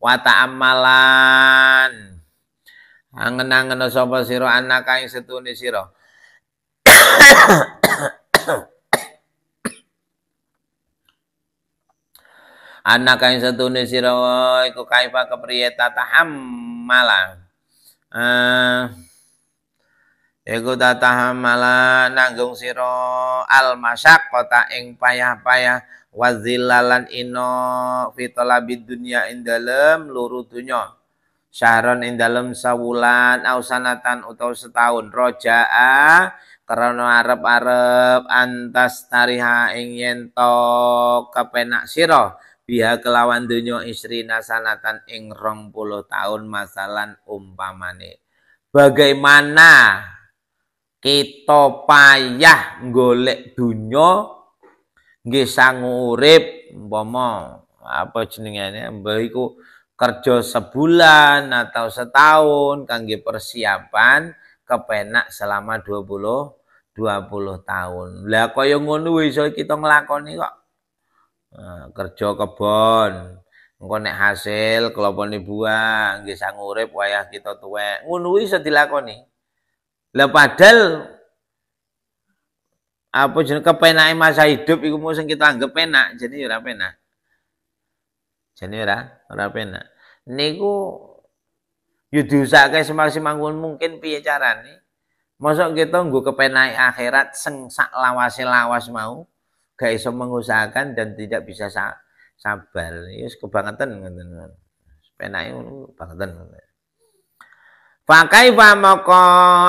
wa amalan angen-angen sapa sira anak ing setune sira anak kain setune sira iku kaifa kepriye malang eh iku malah nanggung siro al masak kota ing payah-payah wazilalan ino fitolabid dunia indalem lurutunya syahron indalem sawulan ausanatan utawa setahun rojaa karena arep-arep antas tariha ing yento kepenak siro biha kelawan dunyo istri nasanatan ing rong puluh tahun masalan umpamane bagaimana kita payah golek dunyo? nggih sang urip umpama apa jenengane mbah iku kerja sebulan atau setahun kangge persiapan kepenak selama 20 20 tahun. Lah kaya ngono iso kita nglakoni kok. Nah, kerja kebon. Engko nek hasil kelopone buah nggih sang urip wayah kita tuwek. Ngono iso dilakoni. Lah padahal apa jenis kepenake masa hidup iku mau kita anggap penak jadi ya ora penak jadi ora ora penak niku yo ya diusahake semaksimal mungkin piye carane mosok kita nggo kepenai akhirat seng sak lawase lawas mau gak iso mengusahakan dan tidak bisa sa sabar ya kebangetan ngoten penake kebangetan Pakai famoko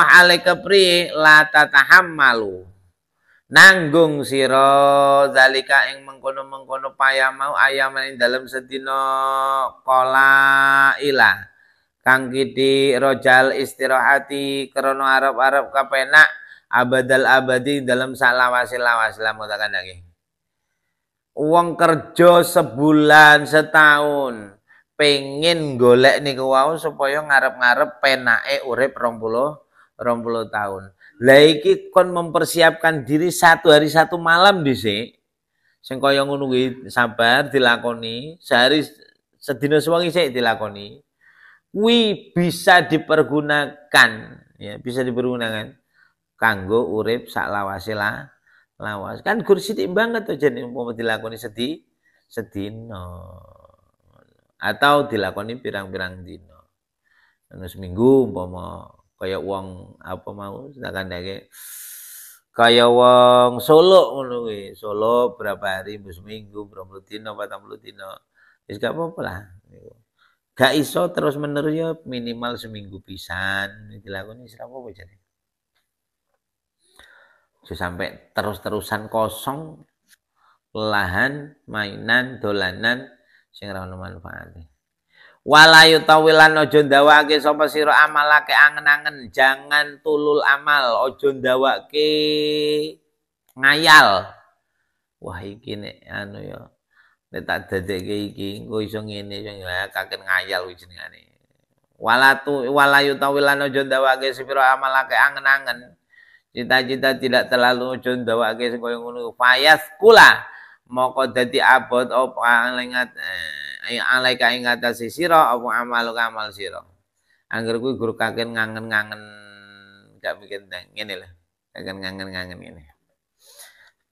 alekepri lata la malu nanggung siro zalika ing mengkono-mengkono paya mau ayaman ing dalam sedino kola ila kang rojal istirahati kerono arab-arab kapenak abadal abadi dalam salawasi lawas takkan lagi uang kerja sebulan setahun pengen golek niku wau supaya ngarep-ngarep penake urep rompulo rompulo tahun lah kon mempersiapkan diri satu hari satu malam dhisik. Sing kaya ngono sabar dilakoni, sehari sedina sewengi sik dilakoni. Kuwi bisa dipergunakan ya, bisa dipergunakan kanggo urip sak lawase lah lawas. Kan kursi timbang banget to jane umpama dilakoni sedih sedino atau dilakoni pirang-pirang dino. Anu seminggu umpama kaya uang apa mau kandhake kaya uang Solo ngono Solo berapa hari seminggu berapa dina berapa puluh dina wis gak apa-apa lah gak iso terus menerus ya minimal seminggu pisan dilakoni wis apa-apa jane sampai terus-terusan kosong lahan mainan dolanan sing ora manfaatnya. Walayu tawilan ojo ndawake sapa amalake angen-angen, jangan tulul amal ojo ndawake ngayal. Wah iki nek anu ya. Nek tak dadekke iki engko iso ngene iso kaken ngayal wis jenengane. Walatu walayu tawilan ojo ndawake sira amalake angen-angen. Cita-cita tidak terlalu ojo ndawake sing koyo ngono. Fayas kula moko dadi abot opo ngingat eh. alaika ing atase sira apa amal amal sira angger kuwi guru kaken ngangen-ngangen gak mikir ngene lah kaken ngangen-ngangen ngene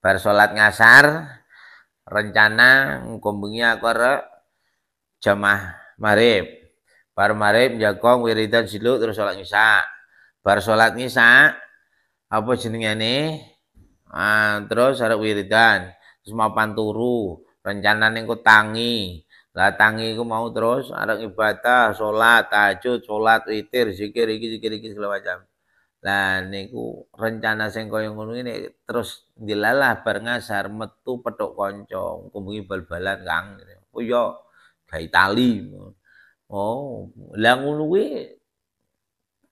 bar salat ngasar rencana ngkumbengi aku jamaah marib bar marib jagong wiridan silu terus salat nisa. bar salat isya apa jenengane ah, terus arep wiridan terus mapan turu rencana ning tangi lah tangi mau terus ada ibadah, sholat, tajud, sholat, witir, zikir iki zikir iki segala macam. Lah niku rencana sing kaya ngono ini terus dilalah bar ngasar metu petuk kanca, kumpuli bal-balan Kang. Oh yo iya, gawe tali. Oh, lah ngono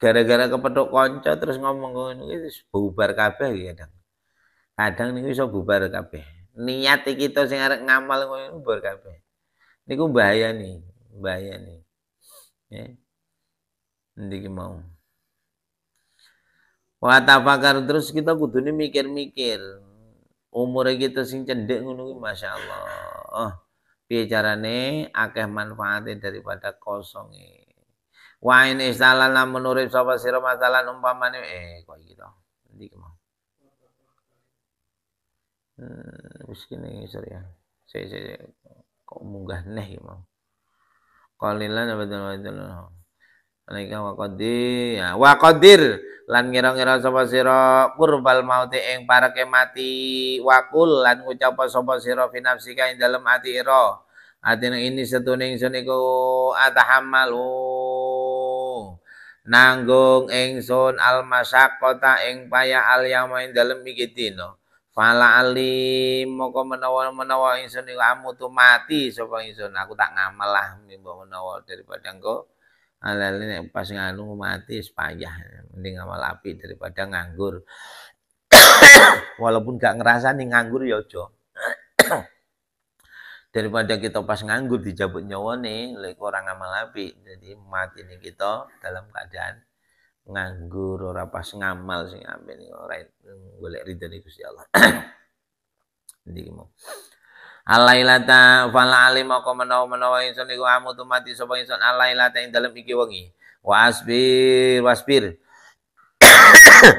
gara-gara kepethuk kanca terus ngomong ngono kuwi bubar kabeh kadang. Kadang niku iso bubar kabeh. Niat kita sing arek ngamal ngono bubar kabeh. Ini ku bahaya nih, bahaya nih. Ya. Nanti mau. Wa pakar terus kita kudu mikir-mikir. Umur kita sing cendek ngono kuwi masyaallah. Oh, piye carane akeh manfaate daripada kosong Wa in istalan lamun urip sapa sira masalan umpamane eh kok gitu. to. Nanti mau. Hmm, miskin kene sorry ya. Saya saya kok munggah neh ya mau qalilan abadal wadal Alaika wa wakodir ya wa lan ngira-ngira sapa sira mau mauti eng para mati wakul lan ngucap sopo sira finapsika nafsika ing dalem ati ira ini setuning suniku, ataham atahamalu nanggung ingsun al kota ing paya al yauma ing dalem Fala alim moko menawa menawa ingsun iku amutu mati sapa ingsun aku tak ngamal lah mimbo menawa daripada engko alale nek pas nganu mati payah mending ngamal api daripada nganggur walaupun gak ngerasa nih nganggur ya ojo daripada kita pas nganggur dijabut nyawa nih lek orang ngamal api jadi mati nih kita dalam keadaan nganggur ora pas ngamal sing amben ora golek ridane Gusti Allah. Niki mau. Alailata fal alima ka menawa-menawa ingsun niku amutu mati sapa ingsun alailata ing dalem iki wengi. Wasbir wasbir.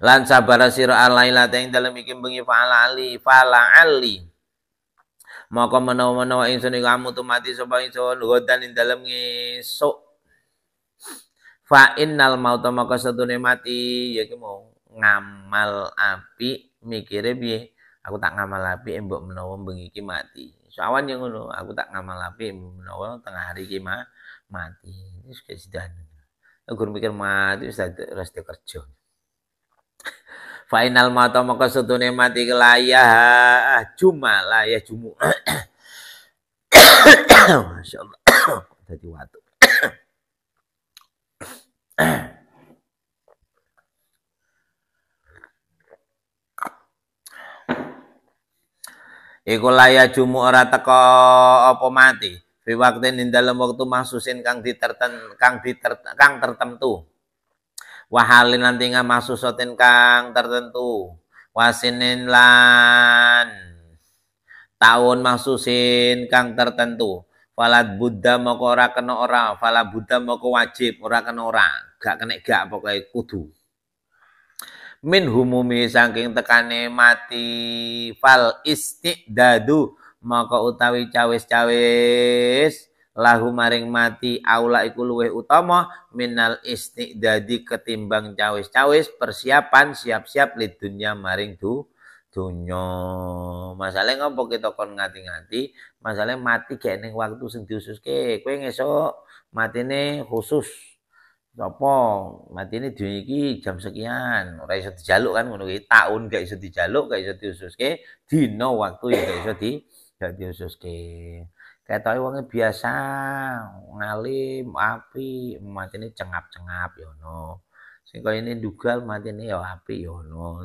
Lan sabar sira alailata ing dalem iki bengi fa'ala ali fa'ala ali maka menawa-menawa ingsun iku tu mati sapa ingsun godan ing dalem ngesuk fa innal mauta maka nih mati ya ki mau ngamal api mikire piye aku tak ngamal api mbok menawa bengi mati sawan so, yang ngono aku tak ngamal api menawa tengah hari kima mati wis sudah aku mikir mati wis ora kerja Final mata maka setune mati kelayah cuma ah, laya jumu. Masya Allah. watu. Iku layak jumu ora teko apa mati. Fi waktin ing dalem mahsusin kang diterten kang diter kang tertentu wahalin nanti masuk sotin kang tertentu wasinin lan tahun masusin kang tertentu falad buddha moko ora kena ora falad buddha moko wajib ora kena ora gak kena gak pokoknya kudu min humumi saking tekane mati fal istiqdadu maka utawi cawis-cawis lahu maring mati aula iku luweh utama minal istiqdadi ketimbang cawis-cawis persiapan siap-siap li dunia maring du dunyo masalah ngopo kita kon ngati-ngati masalah mati gak neng waktu sing khusus ke kue ngesok mati ini khusus Sopo, mati ini dunia ini jam sekian, orang iso dijaluk kan, menurut tahun gak iso dijaluk, gak iso diusus ke, dino waktu yang gak bisa di, ketoke wonge biasa ngalim api mati ini cengap-cengap ya no sing kaya ini mati ini ya api ya no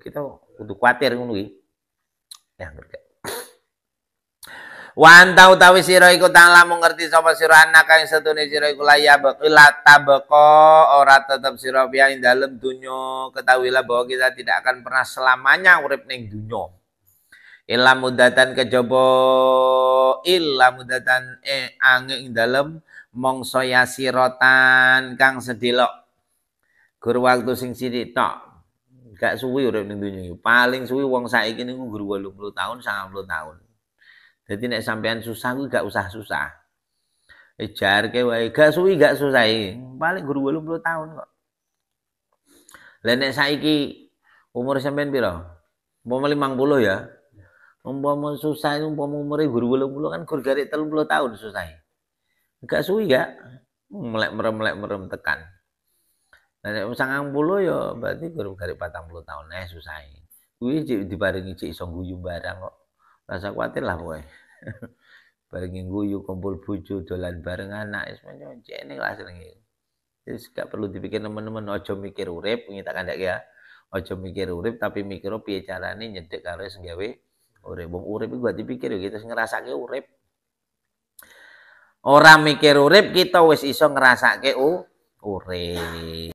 kita kudu khawatir ngono ya ngerti Wan tau tawi sira iku ta'ala ngerti sapa sira anak kang setune sira iku laya bekila tabeko ora tetep sira biya ing dalem dunya ketahuilah bahwa kita tidak akan pernah selamanya urip ning dunya Illa mudatan kejaba illa mudatan eh angin dalam mongso rotan kang sedilok guru waktu sing sithik tok. Gak suwi urip ning donya Paling suwi wong saiki niku gur 80 tahun, 90 tahun. Jadi nek sampean susah kuwi gak usah susah. Ejarke eh, wae gak suwi gak susah iki. Paling gur 80 tahun kok. Lah nek saiki umur sampean piro? Umpama 50 ya. Umpama susah itu umpama umure guru 80 kan guru telung 30 tahun susah. Enggak suwi ya. Melek merem melek merem tekan. yang sangang 90 yo ya berarti guru patang 40 tahun eh susah. Kuwi cek dibarengi cik song guyu barang kok. Rasa kuatir lah boy, Barengi guyu kumpul bucu dolan bareng anak semuanya cek ini lah sering, Jadi gak perlu dipikir teman-teman ojo mikir urip ngitakan tidak ya. Ojo mikir urip tapi mikir piye carane nyedek karo sing gawe urip wong urip iku gak dipikir ya kita ngerasake urip ora mikir urip kita wis iso ngrasake urip